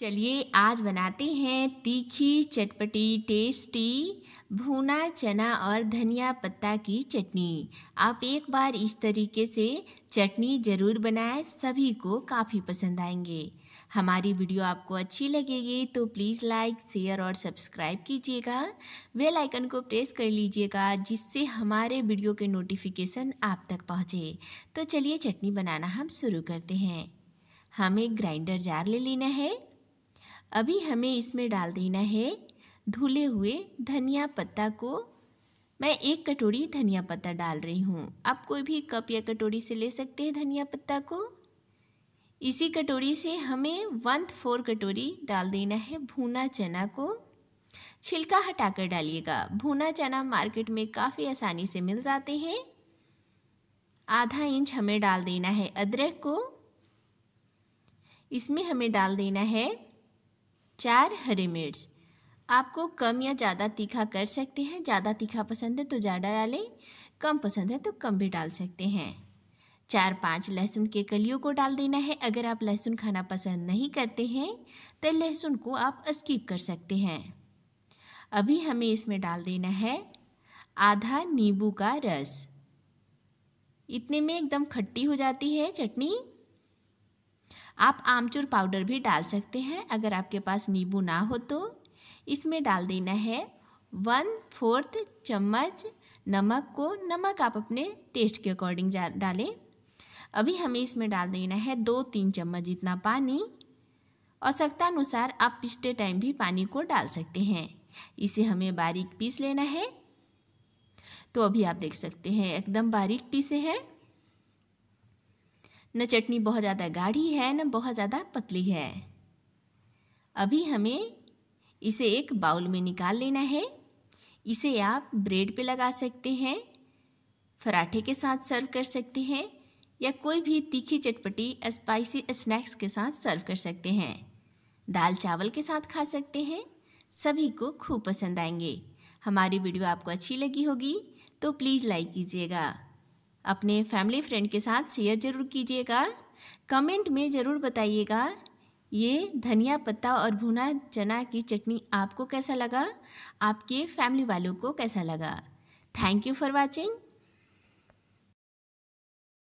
चलिए आज बनाते हैं तीखी चटपटी टेस्टी भुना चना और धनिया पत्ता की चटनी आप एक बार इस तरीके से चटनी ज़रूर बनाएं सभी को काफ़ी पसंद आएंगे हमारी वीडियो आपको अच्छी लगेगी तो प्लीज़ लाइक शेयर और सब्सक्राइब कीजिएगा बेल आइकन को प्रेस कर लीजिएगा जिससे हमारे वीडियो के नोटिफिकेशन आप तक पहुँचे तो चलिए चटनी बनाना हम शुरू करते हैं हमें ग्राइंडर जार ले लेना है अभी हमें इसमें डाल देना है धुले हुए धनिया पत्ता को मैं एक कटोरी धनिया पत्ता डाल रही हूँ आप कोई भी कप या कटोरी से ले सकते हैं धनिया पत्ता को इसी कटोरी से हमें वन फोर कटोरी डाल देना है भुना चना को छिलका हटाकर डालिएगा भुना चना मार्केट में काफ़ी आसानी से मिल जाते हैं आधा इंच हमें डाल देना है अदरक को इसमें हमें डाल देना है चार हरी मिर्च आपको कम या ज़्यादा तीखा कर सकते हैं ज़्यादा तीखा पसंद है तो ज़्यादा डालें कम पसंद है तो कम भी डाल सकते हैं चार पांच लहसुन के कलियों को डाल देना है अगर आप लहसुन खाना पसंद नहीं करते हैं तो लहसुन को आप स्किप कर सकते हैं अभी हमें इसमें डाल देना है आधा नींबू का रस इतने में एकदम खट्टी हो जाती है चटनी आप आमचूर पाउडर भी डाल सकते हैं अगर आपके पास नींबू ना हो तो इसमें डाल देना है वन फोर्थ चम्मच नमक को नमक आप अपने टेस्ट के अकॉर्डिंग डालें अभी हमें इसमें डाल देना है दो तीन चम्मच जितना पानी अनुसार आप पिछले टाइम भी पानी को डाल सकते हैं इसे हमें बारीक पीस लेना है तो अभी आप देख सकते हैं एकदम बारीक पीसे हैं न चटनी बहुत ज़्यादा गाढ़ी है न बहुत ज़्यादा पतली है अभी हमें इसे एक बाउल में निकाल लेना है इसे आप ब्रेड पे लगा सकते हैं पराठे के साथ सर्व कर सकते हैं या कोई भी तीखी चटपटी स्पाइसी स्नैक्स के साथ सर्व कर सकते हैं दाल चावल के साथ खा सकते हैं सभी को खूब पसंद आएंगे हमारी वीडियो आपको अच्छी लगी होगी तो प्लीज़ लाइक कीजिएगा अपने फैमिली फ्रेंड के साथ शेयर ज़रूर कीजिएगा कमेंट में ज़रूर बताइएगा ये धनिया पत्ता और भुना चना की चटनी आपको कैसा लगा आपके फैमिली वालों को कैसा लगा थैंक यू फॉर वॉचिंग